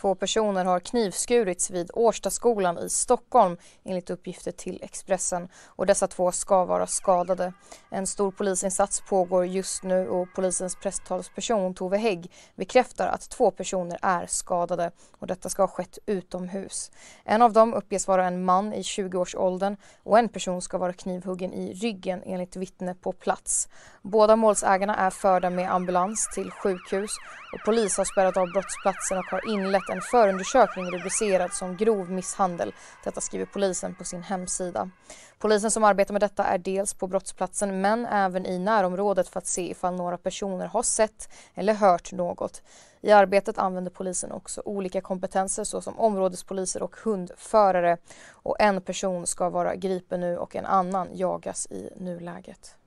Två personer har knivskurits vid Årstaskolan i Stockholm enligt uppgifter till Expressen och dessa två ska vara skadade. En stor polisinsats pågår just nu och polisens presstalsperson Tove Hägg bekräftar att två personer är skadade och detta ska ha skett utomhus. En av dem uppges vara en man i 20-årsåldern och en person ska vara knivhuggen i ryggen enligt vittne på plats. Båda målsägarna är förda med ambulans till sjukhus och polis har spärrat av brottsplatsen och har inlett en förundersökning rubricerad som grov misshandel. Detta skriver polisen på sin hemsida. Polisen som arbetar med detta är dels på brottsplatsen men även i närområdet för att se ifall några personer har sett eller hört något. I arbetet använder polisen också olika kompetenser såsom områdespoliser och hundförare. Och en person ska vara gripen nu och en annan jagas i nuläget.